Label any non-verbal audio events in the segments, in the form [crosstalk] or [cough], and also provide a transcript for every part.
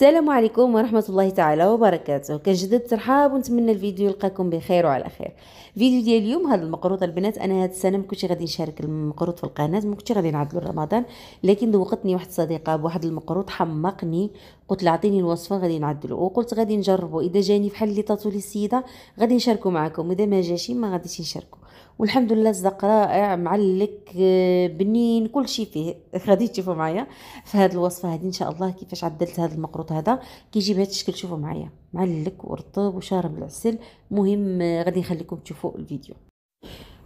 السلام عليكم ورحمة الله تعالى وبركاته كنجدد ترحاب ونتمنى الفيديو يلقاكم بخير وعلى خير فيديو ديال اليوم هذا المقروط البنات انا هاد السنه ما كنتش غادي نشارك المقروط في القناه ما كنتش غادي نعدلو رمضان لكن ذوقتني واحد الصديقه بواحد المقروط حمقني قلت لها عطيني الوصفه غادي نعدلو وقلت غادي نجربو اذا جاني بحال اللي طاتو لي السيده غادي نشاركو معكم اذا ما جاشي ما غاديش نشاركو والحمد لله الزق رائع معلك آه، بنين كل شيء فيه [laughs] غادي تشوفوا معايا في هذه الوصفه هذه ان شاء الله كيفاش عدلت هذا المقروط هذا كيجي بهذا الشكل شوفوا معايا معلك ورطب وشارب العسل مهم آه، غادي نخليكم تشوفوا الفيديو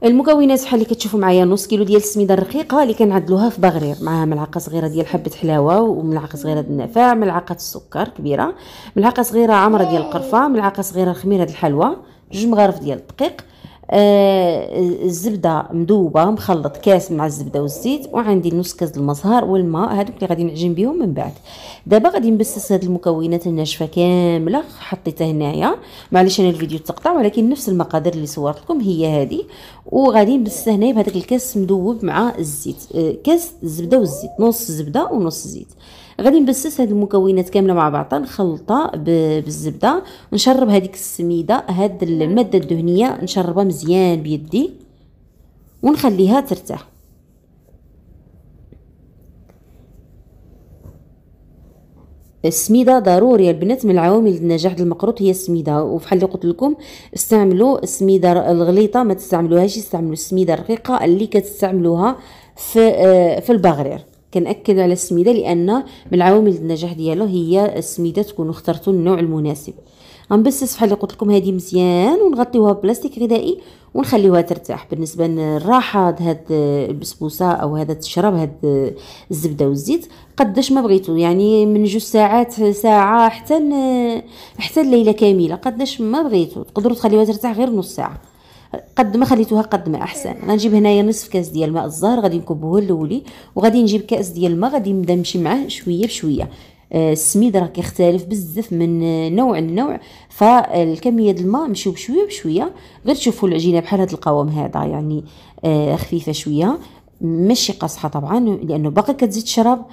المكونات بحال اللي كتشوفوا معايا نص كيلو ديال السميده الرقيقه اللي كنعدلوها في بغرير معها ملعقه صغيره ديال حبه حلاوه وملعقه صغيره ديال النافع ملعقه السكر كبيره ملعقه صغيره عامره ديال القرفه ملعقه صغيره الخميره ديال الحلوى جوج مغارف ديال الدقيق آه الزبده مذوبه مخلط كاس مع الزبده والزيت وعندي نص كاس المزهر والماء هذوك اللي غادي نعجن بهم من بعد دابا غادي نبسس هذه المكونات الناشفه كامله حطيتها هنايا معليش انا الفيديو تقطع ولكن نفس المقادير اللي صورت لكم هي هذه وغادي نبسسها هنايا بهذاك الكاس مذوب مع الزيت آه، كاس الزبده والزيت نص زبده ونص زيت غادي نبسس هاد المكونات كامله مع بعضها نخلطها بالزبده نشرب هذيك السميده هاد الماده الدهنيه نشربها مزيان بيدي ونخليها ترتاح السميده ضروري البنات من العوامل النجاح المقروط هي السميده وفحال اللي قلت لكم استعملوا السميده الغليطه ما تستعملوهاش استعملوا السميده الرقيقه اللي كتستعملوها في آه، في البغرير كنأكد على السميده لان من العوامل النجاح ديالو هي السميده تكون اخترتوا النوع المناسب غنبس الصفحه اللي قلت لكم هذه مزيان ونغطيوها ببلاستيك غذائي ونخليوها ترتاح بالنسبه للراحه هاد البسبوسه او هذا الشراب هاد الزبده والزيت قداش ما بغيتو يعني من جوج ساعات ساعه حتى حتى الليله كامله قداش ما بغيتو تقدروا تخليوها ترتاح غير نص ساعه قد ما خليتوها قد ما احسن غنجيب هنايا نصف كاس ديال ماء الزهر غادي نكبوه الاولي وغادي نجيب كاس ديال الماء غادي نبدا نمشي معاه شويه بشويه آه، السميد راه كيختلف بزاف من نوع لنوع فالكميه ديال الماء نمشيو بشويه بشويه غير تشوفوا العجينه بحال هذا القوام هذا يعني آه، خفيفه شويه ماشي قاصحه طبعا لانه باقي كتزيد تشرب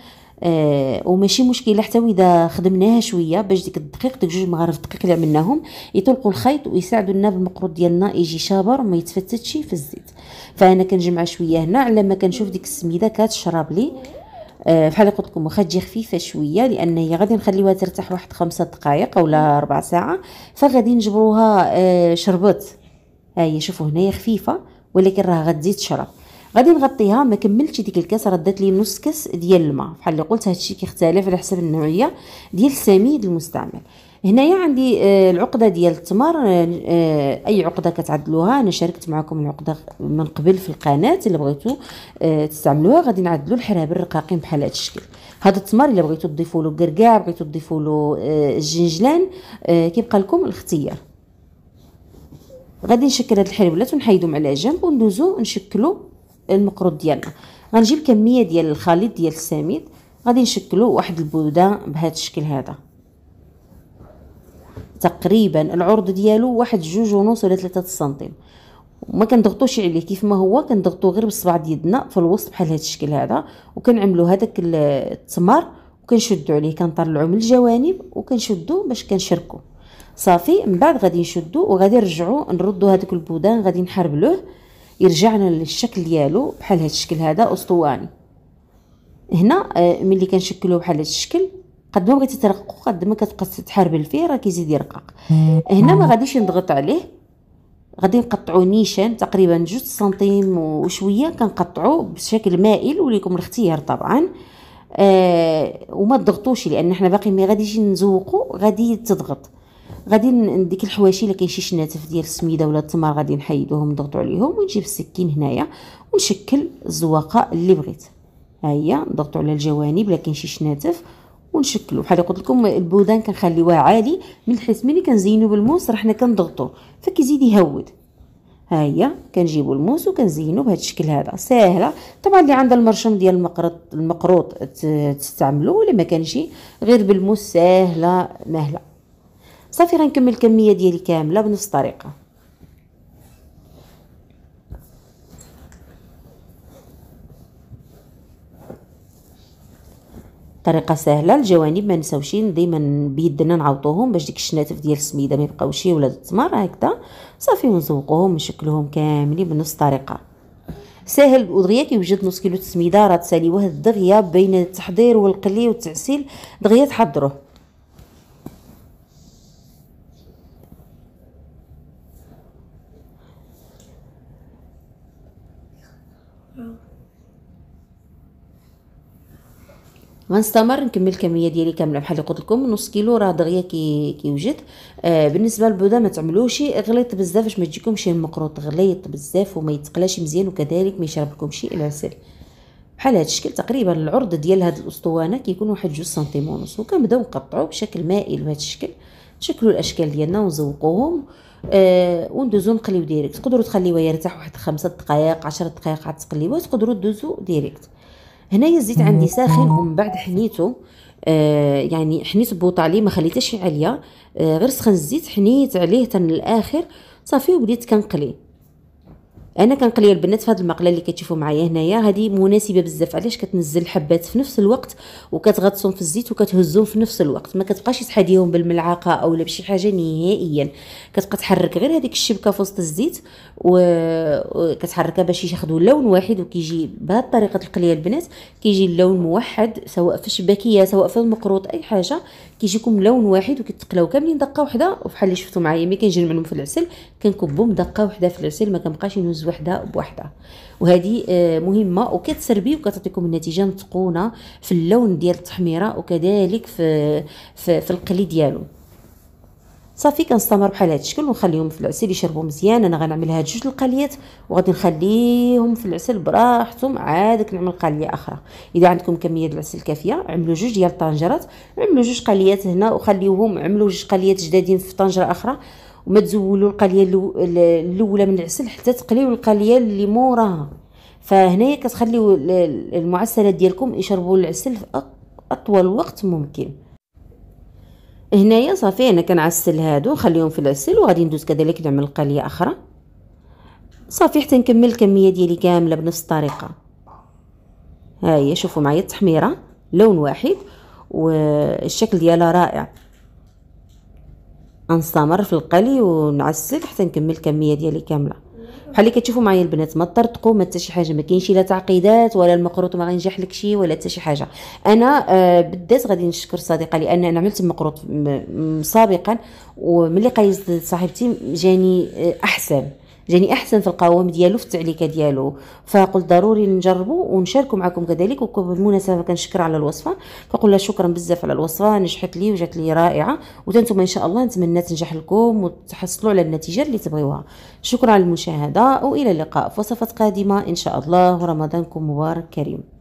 آه وماشي مشكله حتى واذا خدمناها شويه باش ديك الدقيق ديك جوج مغارف دقيق اللي عملناهم يطلقوا الخيط ويساعدوا لنا بالمقروض ديالنا يجي شابر وما يتفتتش في الزيت فانا كنجمع شويه هنا على ما كنشوف ديك السميده كتشرب لي آه بحال قلت لكم واخا تجي خفيفه شويه لان هي غادي نخليوها ترتاح واحد خمسة دقائق اولا ربع ساعه فغادي نجبروها آه شربت ها هي شوفوا هنايا خفيفه ولكن راه غتزيد تشرب غادي نغطيها ما كملتش ديك الكاس راه دات لي نص كاس ديال الماء بحال اللي قلت هادشي كيختلف على حسب النوعيه ديال السميد المستعمل هنايا عندي آه، العقده ديال التمر آه، آه، اي عقده كتعدلوها انا شاركت معكم العقده من قبل في القناه اللي بغيتو تستعملوها غادي نعدلو الحرابر الرقاقين بحال هذا الشكل هذا التمر الا بغيتو تضيفوا له كركاع بغيتو تضيفوا له الجنجلان كيبقى لكم الاختيار غادي نشكل هاد الحلبلات ونحيدهم على جنب وندوزو نشكلو المقروض ديالنا غنجيب كميه ديال الخليط ديال السميد غادي نشكلو واحد البودان بهذا الشكل هذا تقريبا العرض ديالو واحد جوج ونص ولا ثلاثة سنتيم وما كنضغطوش عليه كيف ما هو كنضغطو غير بصبع ديالنا يدنا في الوسط بحال هذا الشكل هذا وكنعملو هذاك التمر وكنشدو عليه كنطلعو من الجوانب وكنشدو باش كنشركو صافي من بعد غادي نشدو وغادي نرجعو نردو هذاك البودان غادي نحربلوه يرجعنا للشكل ديالو بحال هذا الشكل هذا اسطواني هنا آه، ملي كنشكلوه بحال هذا الشكل قد ما بغيتي ترققو قد ما كتبقى تحربل فيه راه كيزيد يرقق هنا ما غاديش نضغط عليه غادي نقطعو نيشان تقريبا جوج سنتيم وشويه كنقطعو بشكل مائل وليكم الاختيار طبعا آه وما تضغطوش لان حنا باقي ما غاديش نزوقو غادي تضغط غادي نديك الحواشي اللي كاين شي شناتف ديال السميده ولا التمر غادي نحيدوهم نضغطوا عليهم ونجيب السكين هنايا ونشكل الزواقه اللي بغيت ها هي نضغطو على الجوانب الا كاين شي شناتف ونشكلو بحال قلت لكم البودان كنخليوها عالي من حيث ملي كنزينو بالموس راه حنا كنضغطو فكيزيد يهود ها هي كنجيبو الموس وكنزينو بهذا الشكل هذا ساهله طبعا اللي عندها المرشم ديال المقرط المقروط تستعملو ولا ما كانش غير بالموس ساهله مهله صافي غنكمل الكميه ديالي كامله بنفس الطريقه طريقه سهله الجوانب ما نساوش ديما بيدنا نعوطوهم باش ديك الشناتف ديال السميده ما يبقاوش ولا التمر هكذا صافي ونزوقوهم ونشكلوهم كاملين بنفس الطريقه ساهل ودغيا كيوجد نص كيلو السميده راه تساليوه الدغيا بين التحضير والقلي والتعسيل دغيا تحضروه غنستمر نكمل الكميه ديالي كامله بحال اللي قلت لكم نص كيلو راه دغيا كي كيوجد آه بالنسبه للبوده ما تعملوش غليط بزاف باش ما تجيكمش مقروط غليط بزاف وما يتقلاش مزيان وكذلك ما يشرب لكمش العسل بحال هذا الشكل تقريبا العرض ديال هاد الاسطوانه كيكون واحد جوج سنتيم ونص وكنبداو نقطعوه بشكل مائل بهذا الشكل نشكلوا الاشكال ديالنا ونزوقوهم آه وندوزو نقليو ديريكت تقدروا تخليوه يرتاح واحد خمسة دقائق عشر دقائق عاد تقليوه تقدروا دوزو ديريكت هنايا الزيت عندي ساخن ومن بعد حنيته آه يعني حنيت بوطه عليه ما خليتهاش عاليه آه غير سخن الزيت حنيت عليه حتى الاخر صافي وبديت كنقلي انا كنقلي البنات في هذه المقله اللي كتشوفوا معايا هنايا هذه مناسبه بزاف علاش كتنزل الحبات في نفس الوقت وكتغطسهم في الزيت وكتهزهم في نفس الوقت ما كتبقاش تحاديهم بالملعقه او لا بشي حاجه نهائيا كتبقى تحرك غير هذيك الشبكه في وسط الزيت وكتحركها باش ياخذوا لون واحد وكيجي بهذه الطريقه القليه البنات كيجي اللون موحد سواء في الشباكيه سواء في المقروط اي حاجه كيجيكم لون واحد وكيتقلاو كاملين دقه وحده وبحال اللي شفتوا معايا ملي كنجي نعملهم في العسل كنكبهم دقه وحده في العسل ما كنبقاش نهز الخبز وحده بوحده وهذه آه، مهمه وكتسربي وكتعطيكم النتيجه متقونه في اللون ديال التحميره وكذلك في في, في القلي ديالو صافي كنستمر بحال هذا الشكل ونخليهم في العسل يشربوا مزيان انا غنعمل هاد جوج القليات وغادي نخليهم في العسل براحتهم عاد كنعمل قليه اخرى اذا عندكم كميه العسل كافيه عملوا جوج ديال الطنجرات عملوا جوج قليات هنا وخليوهم عملوا جوج قليات جدادين في طنجره اخرى وما تزولوا القليه الاولى من العسل حتى تقليو القليه اللي موراها فهنايا كتخليو المعسلات ديالكم يشربوا العسل في اطول وقت ممكن هنايا صافي انا كنعسل هادو نخليهم في العسل وغادي ندوز كذلك نعمل قليه اخرى صافي حتى نكمل الكميه ديالي كامله بنفس الطريقه ها هي شوفوا معايا التحميره لون واحد والشكل ديالها رائع غنستمر في القلي ونعسل حتى نكمل الكميه ديالي كامله بحال اللي كتشوفوا معايا البنات ما طرطقوا ما حتى شي حاجه ما كاينش لا تعقيدات ولا المقروط ما غينجح لك شي ولا حتى شي حاجه انا آه بالذات غادي نشكر صديقه لان انا عملت المقروط سابقا وملي قايز صاحبتي جاني آه، احسن جاني احسن في القوام ديالو في التعليكه ديالو فقلت ضروري نجربو ونشاركو معكم كذلك وبالمناسبه كنشكر على الوصفه كنقول لها شكرا بزاف على الوصفه نجحت لي وجات لي رائعه وتنتم ان شاء الله نتمنى تنجح لكم وتحصلوا على النتيجه اللي تبغيوها شكرا على المشاهده والى اللقاء في وصفات قادمه ان شاء الله ورمضانكم مبارك كريم